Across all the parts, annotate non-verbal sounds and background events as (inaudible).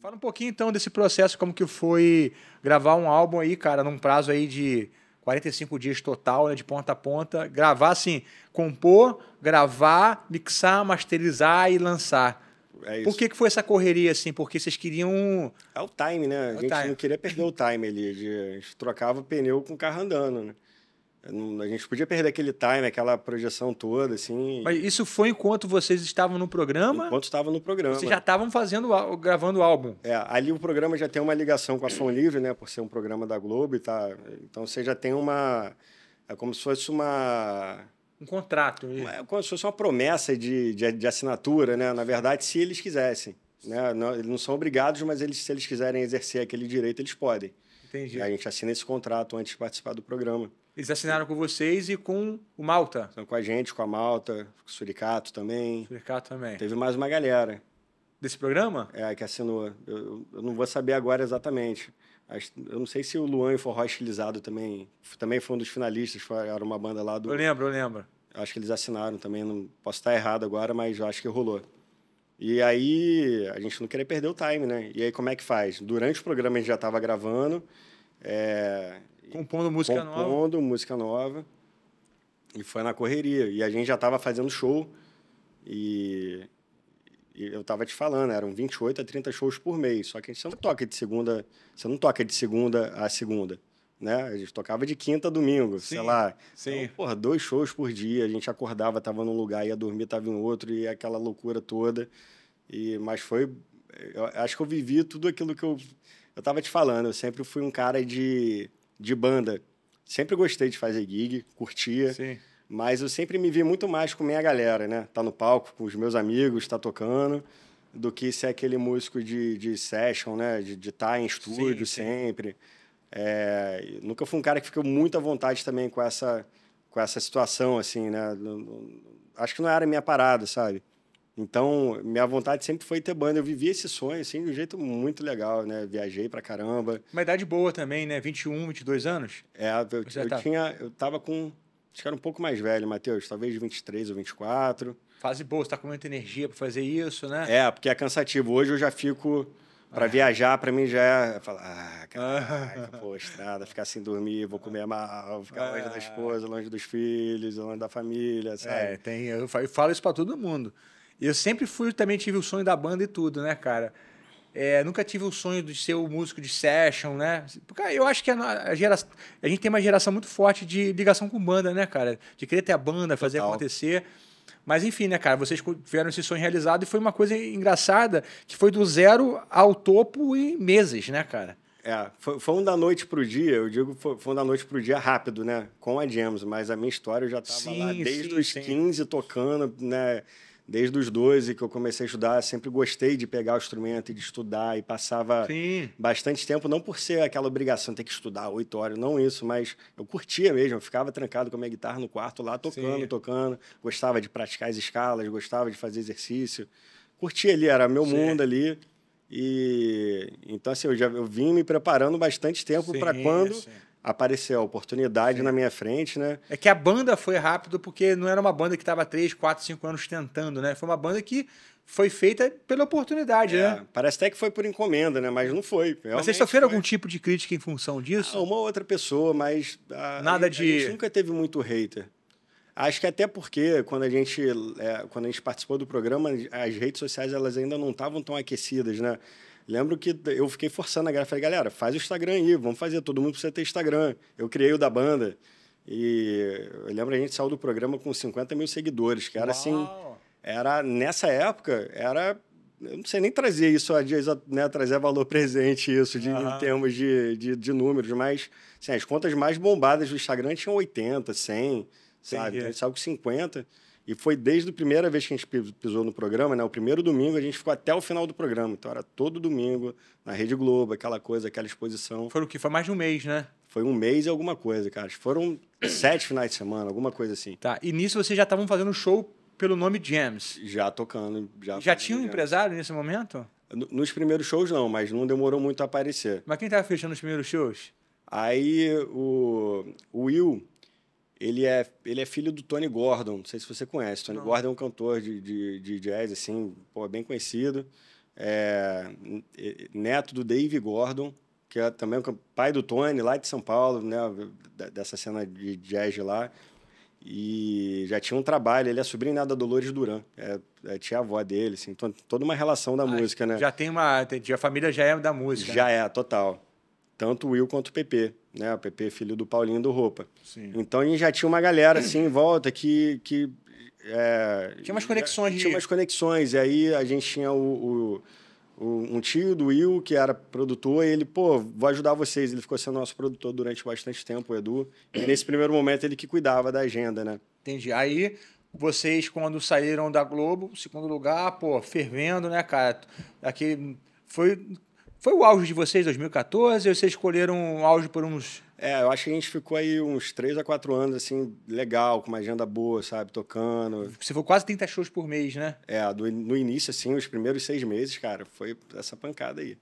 Fala um pouquinho então desse processo, como que foi gravar um álbum aí, cara, num prazo aí de 45 dias total, né, de ponta a ponta, gravar assim, compor, gravar, mixar, masterizar e lançar. É Por que, que foi essa correria assim? Porque vocês queriam. É o time, né? É a gente não queria perder o time ali. A gente trocava o pneu com o carro andando, né? A gente podia perder aquele time, aquela projeção toda, assim. Mas isso foi enquanto vocês estavam no programa? Enquanto estavam no programa. Vocês já estavam fazendo, gravando o álbum. É, ali o programa já tem uma ligação com a Som Livre, né? Por ser um programa da Globo e tá. Então você já tem uma. É como se fosse uma. Um contrato. Uma, é como se fosse uma promessa de, de, de assinatura, né? Na verdade, se eles quisessem. Né? Não, eles não são obrigados, mas eles, se eles quiserem exercer aquele direito, eles podem. Entendi. A gente assina esse contrato antes de participar do programa. Eles assinaram com vocês e com o Malta. São então, com a gente, com a Malta, com o Suricato também. Suricato também. Teve mais uma galera. Desse programa? É, que assinou. Eu, eu não vou saber agora exatamente. Eu não sei se o Luan e o Forró Estilizado também, também foi um dos finalistas, foi, era uma banda lá do... Eu lembro, eu lembro. Acho que eles assinaram também, não posso estar errado agora, mas eu acho que rolou. E aí, a gente não queria perder o time, né? E aí, como é que faz? Durante o programa, a gente já estava gravando, é, Compondo música compondo nova. Compondo música nova. E foi na correria. E a gente já estava fazendo show. E, e eu estava te falando, eram 28 a 30 shows por mês. Só que a gente não toca de segunda, você não toca de segunda a segunda. Né? A gente tocava de quinta a domingo, sim, sei lá. Sim. Então, porra, dois shows por dia. A gente acordava, estava num lugar, ia dormir, estava em outro, e aquela loucura toda. E, mas foi. Eu, acho que eu vivi tudo aquilo que eu. Eu tava te falando, eu sempre fui um cara de de banda, sempre gostei de fazer gig, curtia. Sim. Mas eu sempre me vi muito mais com minha galera, né? Tá no palco com os meus amigos, tá tocando, do que ser aquele músico de, de session, né? De estar tá em estúdio sim, sempre. Sim. É, nunca fui um cara que ficou muito à vontade também com essa, com essa situação, assim, né? Acho que não era minha parada, sabe? Então, minha vontade sempre foi ter banda. Eu vivi esse sonho, assim, de um jeito muito legal, né? Viajei pra caramba. Uma idade boa também, né? 21, 22 anos? É, eu, eu tá? tinha... Eu tava com... Acho que era um pouco mais velho, Matheus. Talvez 23 ou 24. Fase boa, você tá com muita energia pra fazer isso, né? É, porque é cansativo. Hoje eu já fico... Para ah. viajar, para mim já é. Falar, ah, ah. caraca, ah. pô, estrada, ficar sem dormir, vou comer mal, ficar ah. longe da ah. esposa, longe dos filhos, longe da família, sabe? É, tem, eu falo isso para todo mundo. Eu sempre fui, também tive o sonho da banda e tudo, né, cara? É, nunca tive o sonho de ser o músico de session, né? Porque eu acho que a, gera... a gente tem uma geração muito forte de ligação com banda, né, cara? De querer ter a banda, fazer Total. acontecer. Mas enfim, né, cara? Vocês tiveram esse sonho realizado e foi uma coisa engraçada que foi do zero ao topo em meses, né, cara? É, foi, foi um da noite pro dia, eu digo foi, foi um da noite pro dia rápido, né? Com a James, mas a minha história eu já estava lá desde sim, os sim. 15 tocando, né? desde os 12 que eu comecei a estudar, sempre gostei de pegar o instrumento e de estudar e passava Sim. bastante tempo, não por ser aquela obrigação de ter que estudar oito horas, não isso, mas eu curtia mesmo, eu ficava trancado com a minha guitarra no quarto lá tocando, Sim. tocando, gostava de praticar as escalas, gostava de fazer exercício, curtia ali, era meu Sim. mundo ali. E então assim, eu já eu vim me preparando bastante tempo para quando apareceu a oportunidade Sim. na minha frente, né? É que a banda foi rápido porque não era uma banda que estava 3, 4, 5 anos tentando, né? Foi uma banda que foi feita pela oportunidade, é, né? Parece até que foi por encomenda, né? Mas não foi. Mas vocês sofreram foi. algum tipo de crítica em função disso? Ah, uma outra pessoa, mas a, ah, nada a, de. A gente nunca teve muito hater. Acho que até porque quando a gente é, quando a gente participou do programa, as redes sociais elas ainda não estavam tão aquecidas, né? Lembro que eu fiquei forçando a galera. Falei, galera, faz o Instagram aí, vamos fazer. Todo mundo precisa ter Instagram. Eu criei o da banda. E eu lembro a gente saiu do programa com 50 mil seguidores, que era assim, Uau. assim. Era, nessa época, era. Eu não sei nem trazer isso a dias, né? Trazer valor presente, isso, de, uhum. em termos de, de, de números, mas assim, as contas mais bombadas do Instagram tinham 80, 100, sabe? A gente saiu com 50. E foi desde a primeira vez que a gente pisou no programa, né? O primeiro domingo a gente ficou até o final do programa. Então era todo domingo na Rede Globo, aquela coisa, aquela exposição. Foi o que? Foi mais de um mês, né? Foi um mês e alguma coisa, cara. Foram sete finais de semana, alguma coisa assim. Tá. E nisso vocês já estavam fazendo show pelo nome James? Já tocando, já. Já tinha um empresário nesse momento? Nos primeiros shows não, mas não demorou muito a aparecer. Mas quem estava fechando os primeiros shows? Aí o, o Will, ele é, ele é filho do Tony Gordon, não sei se você conhece. Tony não. Gordon é um cantor de, de, de jazz, assim, pô, bem conhecido. É, neto do Dave Gordon, que é também o pai do Tony, lá de São Paulo, né, dessa cena de jazz lá. E já tinha um trabalho, ele é sobrinho né, da Dolores Duran, é, é tia-avó dele, assim, então, toda uma relação da ah, música, né? Já tem uma, a família já é da música. Já né? é, total tanto o Will quanto o PP, né? O PP filho do Paulinho do Roupa. Sim. Então, gente já tinha uma galera assim em volta que que é, tinha umas conexões. Tinha umas conexões e aí a gente tinha o, o, o, um tio do Will que era produtor. E ele pô, vou ajudar vocês. Ele ficou sendo nosso produtor durante bastante tempo, o Edu. E nesse primeiro momento ele que cuidava da agenda, né? Entendi. Aí vocês, quando saíram da Globo, segundo lugar, pô, fervendo, né, cara? Aqui foi foi o auge de vocês 2014? Ou vocês escolheram o auge por uns. É, eu acho que a gente ficou aí uns 3 a 4 anos, assim, legal, com uma agenda boa, sabe? Tocando. Você foi quase 30 shows por mês, né? É, do, no início, assim, os primeiros seis meses, cara, foi essa pancada aí.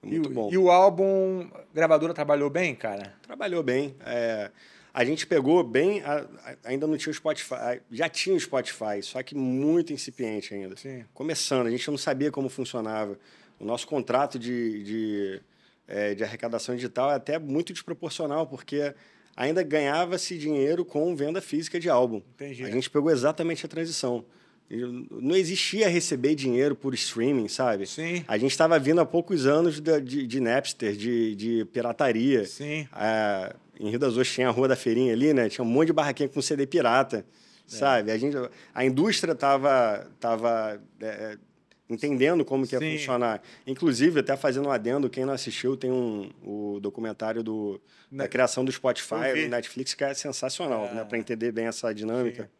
Muito e, bom. E o álbum, gravadora trabalhou bem, cara? Trabalhou bem. É, a gente pegou bem, a, a, ainda não tinha o Spotify, já tinha o Spotify, só que muito incipiente ainda. Sim. Começando, a gente não sabia como funcionava. O nosso contrato de, de, é, de arrecadação digital é até muito desproporcional, porque ainda ganhava-se dinheiro com venda física de álbum. Entendi. A gente pegou exatamente a transição. Não existia receber dinheiro por streaming, sabe? Sim. A gente estava vindo há poucos anos de, de, de Napster, de, de pirataria. Sim. em Rio das Ostras tinha a Rua da Feirinha ali, né? Tinha um monte de barraquinha com CD pirata, é. sabe? A, gente, a indústria estava tava, tava é, é entendendo como que ia funcionar. Inclusive, até fazendo um adendo, quem não assistiu, tem um, o documentário do, né. da criação do Spotify, do Netflix, que é sensacional, né? Para ah. entender bem essa dinâmica. Sim.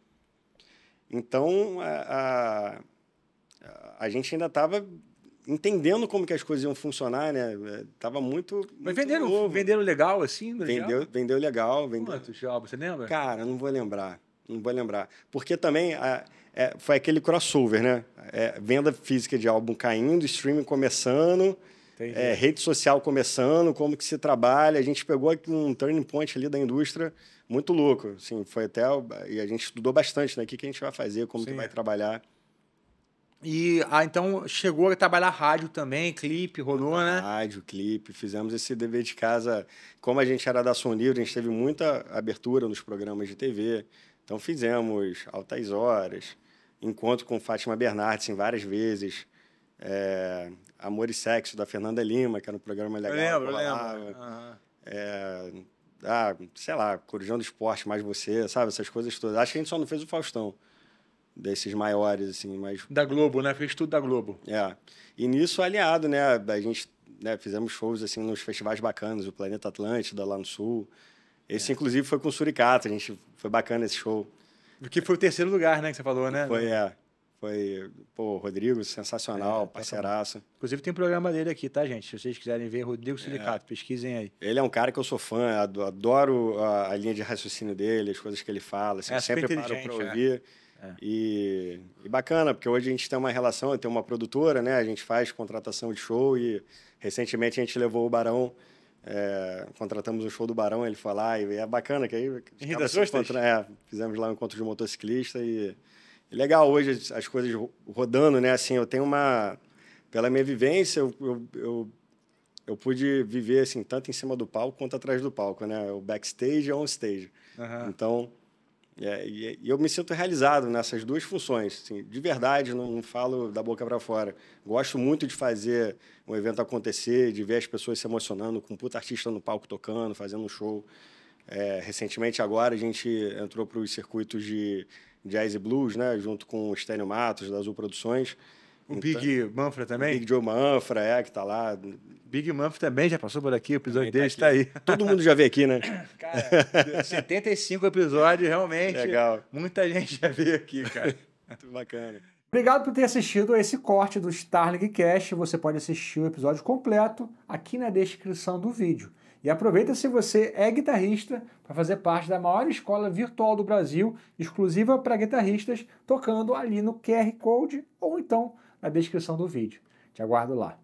Então, a, a, a gente ainda estava entendendo como que as coisas iam funcionar, né? É, tava muito. muito Mas venderam, novo. venderam legal, assim? Vendeu, legal? vendeu legal. Vendeu... Quantos álbuns, você lembra? Cara, não vou lembrar. Não vou lembrar. Porque também a, é, foi aquele crossover, né? É, venda física de álbum caindo, streaming começando, é, rede social começando, como que se trabalha. A gente pegou um turning point ali da indústria muito louco. Assim, foi até... E a gente estudou bastante, né? O que, que a gente vai fazer, como Sim. que vai trabalhar. E ah, então chegou a trabalhar rádio também, clipe, rolou, né? Rádio, clipe, fizemos esse dever de casa. Como a gente era da Som Livre, a gente teve muita abertura nos programas de TV. Então fizemos altas horas, encontro com Fátima Bernardes em várias vezes, é, Amor e Sexo da Fernanda Lima, que era um programa legal. Eu lembro, eu lembro. É, ah, sei lá, Corujão do Esporte, mais você, sabe? Essas coisas todas. Acho que a gente só não fez o Faustão, desses maiores, assim, mas... Da Globo, né? Fez tudo da Globo. É. E nisso, aliado, né? A gente né, fizemos shows, assim, nos festivais bacanas, o Planeta Atlântida, lá no Sul. Esse, é. inclusive, foi com o Suricato. A gente foi bacana esse show. Que foi o terceiro lugar, né? Que você falou, né? Foi, é. Foi, pô, Rodrigo, sensacional, é, tá Inclusive tem um programa dele aqui, tá, gente? Se vocês quiserem ver, Rodrigo Suricato, é. pesquisem aí. Ele é um cara que eu sou fã, adoro a, a linha de raciocínio dele, as coisas que ele fala. Assim, é, eu sempre paro pra é. ouvir. É. E, e, bacana, porque hoje a gente tem uma relação, tem uma produtora, né? A gente faz contratação de show e recentemente a gente levou o Barão é, contratamos um show do Barão, ele foi lá, e é bacana que aí encontra, é, fizemos lá um encontro de motociclista e é legal hoje as coisas rodando, né? Assim, eu tenho uma pela minha vivência, eu, eu, eu, eu pude viver assim tanto em cima do palco quanto atrás do palco, né? O backstage e on stage. Uhum. Então, é, e, e, eu me sinto realizado nessas duas funções, assim, de verdade, não, não falo da boca para fora. Gosto muito de fazer um evento acontecer, de ver as pessoas se emocionando com um puta artista no palco tocando, fazendo um show. É, recentemente, agora, a gente entrou para os circuitos de jazz e blues, né, junto com o Estênio Matos, da Azul Produções. O então, Big Manfra também? Big Joe Manfra, é, que tá lá. Big Manfra também já passou por aqui, o episódio também dele tá está aí. Todo mundo já veio aqui, né? (laughs) Cara, 75 episódios, realmente. Legal. Muita gente já veio aqui, cara. (laughs) Muito bacana. Obrigado por ter assistido a esse corte do Starling Cash. Você pode assistir o episódio completo aqui na descrição do vídeo. E aproveita se você é guitarrista para fazer parte da maior escola virtual do Brasil, exclusiva para guitarristas, tocando ali no QR Code ou então na descrição do vídeo. Te aguardo lá.